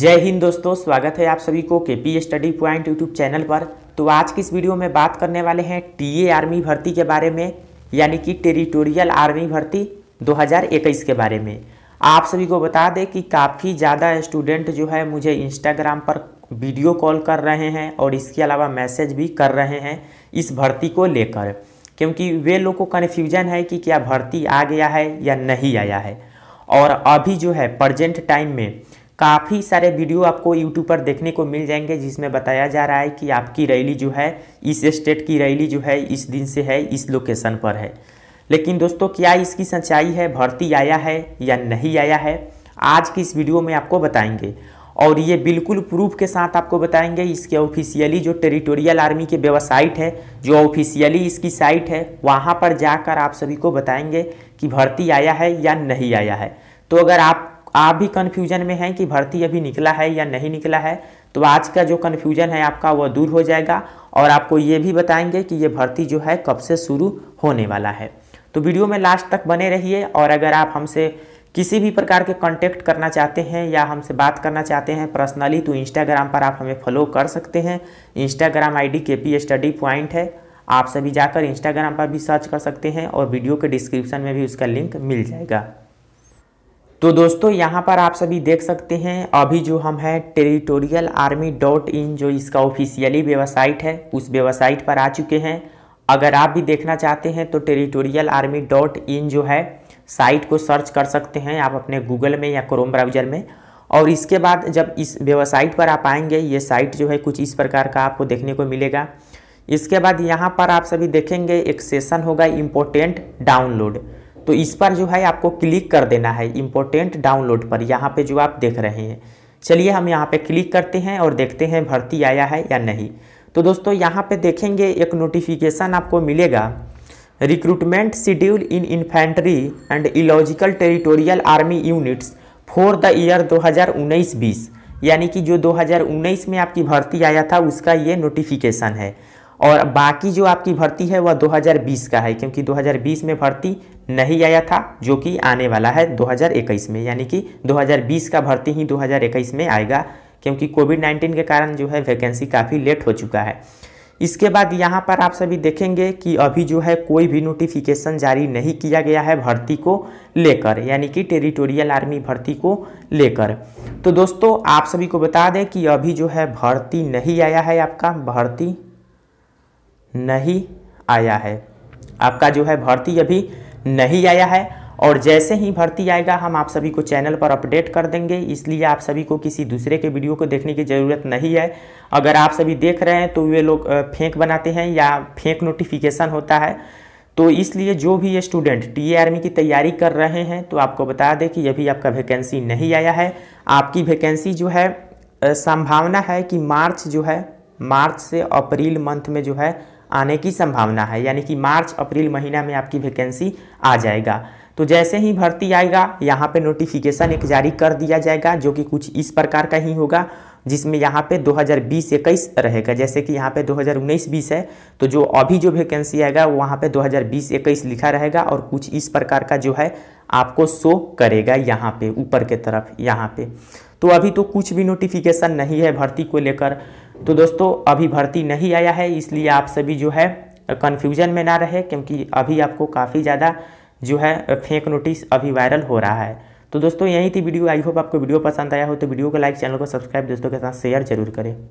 जय हिंद दोस्तों स्वागत है आप सभी को के P study point YouTube channel पर तो आज की इस वीडियो में बात करने वाले हैं टीए आर्मी भर्ती के बारे में यानी कि टेरिटोरियल आर्मी भर्ती 2021 के बारे में आप सभी को बता दें कि काफ़ी ज़्यादा स्टूडेंट जो है मुझे इंस्टाग्राम पर वीडियो कॉल कर रहे हैं और इसके अलावा मैसेज भी कर रहे हैं इस भर्ती को लेकर क्योंकि वे लोग को कन्फ्यूजन है कि क्या भर्ती आ गया है या नहीं आया है और अभी जो है प्रजेंट टाइम में काफ़ी सारे वीडियो आपको यूट्यूब पर देखने को मिल जाएंगे जिसमें बताया जा रहा है कि आपकी रैली जो है इस स्टेट की रैली जो है इस दिन से है इस लोकेशन पर है लेकिन दोस्तों क्या इसकी सच्चाई है भर्ती आया है या नहीं आया है आज की इस वीडियो में आपको बताएंगे और ये बिल्कुल प्रूफ के साथ आपको बताएंगे इसके ऑफिशियली जो टेरिटोरियल आर्मी के वेबसाइट है जो ऑफिशियली इसकी साइट है वहाँ पर जाकर आप सभी को बताएंगे कि भर्ती आया है या नहीं आया है तो अगर आप आप भी कन्फ्यूजन में हैं कि भर्ती अभी निकला है या नहीं निकला है तो आज का जो कन्फ्यूजन है आपका वह दूर हो जाएगा और आपको ये भी बताएंगे कि ये भर्ती जो है कब से शुरू होने वाला है तो वीडियो में लास्ट तक बने रहिए और अगर आप हमसे किसी भी प्रकार के कांटेक्ट करना चाहते हैं या हमसे बात करना चाहते हैं पर्सनली तो इंस्टाग्राम पर आप हमें फॉलो कर सकते हैं Instagram ID P study point है आप सभी जाकर इंस्टाग्राम पर भी सर्च कर सकते हैं और वीडियो के डिस्क्रिप्शन में भी उसका लिंक मिल जाएगा तो दोस्तों यहाँ पर आप सभी देख सकते हैं अभी जो हम हैं टेरिटोरियल आर्मी डॉट इन जो इसका ऑफिशियली वेबसाइट है उस वेबसाइट पर आ चुके हैं अगर आप भी देखना चाहते हैं तो टेरिटोरियल आर्मी डॉट इन जो है साइट को सर्च कर सकते हैं आप अपने गूगल में या क्रोम ब्राउजर में और इसके बाद जब इस वेबसाइट पर आप आएंगे ये साइट जो है कुछ इस प्रकार का आपको देखने को मिलेगा इसके बाद यहाँ पर आप सभी देखेंगे एक सेशन होगा इम्पोर्टेंट डाउनलोड तो इस पर जो है आपको क्लिक कर देना है इम्पोर्टेंट डाउनलोड पर यहाँ पे जो आप देख रहे हैं चलिए हम यहाँ पे क्लिक करते हैं और देखते हैं भर्ती आया है या नहीं तो दोस्तों यहाँ पे देखेंगे एक नोटिफिकेशन आपको मिलेगा recruitment schedule in infantry and ecological territorial army units for the year दो हज़ार यानी कि जो 2019 में आपकी भर्ती आया था उसका ये नोटिफिकेशन है और बाकी जो आपकी भर्ती है वह 2020 का है क्योंकि 2020 में भर्ती नहीं आया था जो कि आने वाला है 2021 में यानी कि 2020 का भर्ती ही 2021 में आएगा क्योंकि कोविड 19 के कारण जो है वैकेंसी काफ़ी लेट हो चुका है इसके बाद यहाँ पर आप सभी देखेंगे कि अभी जो है कोई भी नोटिफिकेशन जारी नहीं किया गया है भर्ती को लेकर यानी कि टेरिटोरियल आर्मी भर्ती को लेकर तो दोस्तों आप सभी को बता दें कि अभी जो है भर्ती नहीं आया है आपका भर्ती नहीं आया है आपका जो है भर्ती अभी नहीं आया है और जैसे ही भर्ती आएगा हम आप सभी को चैनल पर अपडेट कर देंगे इसलिए आप सभी को किसी दूसरे के वीडियो को देखने की ज़रूरत नहीं है अगर आप सभी देख रहे हैं तो वे लोग फेंक बनाते हैं या फेंक नोटिफिकेशन होता है तो इसलिए जो भी ये स्टूडेंट टी आर्मी की तैयारी कर रहे हैं तो आपको बता दें कि अभी आपका वैकेंसी नहीं आया है आपकी वैकेंसी जो है संभावना है कि मार्च जो है मार्च से अप्रैल मंथ में जो है आने की संभावना है यानी कि मार्च अप्रैल महीना में आपकी वैकेंसी आ जाएगा तो जैसे ही भर्ती आएगा यहाँ पे नोटिफिकेशन एक जारी कर दिया जाएगा जो कि कुछ इस प्रकार का ही होगा जिसमें यहाँ पे 2020-21 रहेगा जैसे कि यहाँ पे 2019-20 है तो जो अभी जो वैकेंसी आएगा वहाँ पे 2020-21 लिखा रहेगा और कुछ इस प्रकार का जो है आपको शो करेगा यहाँ पे ऊपर के तरफ यहाँ पे तो अभी तो कुछ भी नोटिफिकेशन नहीं है भर्ती को लेकर तो दोस्तों अभी भर्ती नहीं आया है इसलिए आप सभी जो है कन्फ्यूजन में ना रहे क्योंकि अभी आपको काफ़ी ज़्यादा जो है फेक नोटिस अभी वायरल हो रहा है तो दोस्तों यही थी वीडियो आई होप आपको वीडियो पसंद आया हो तो वीडियो को लाइक चैनल को सब्सक्राइब दोस्तों के साथ शेयर जरूर करें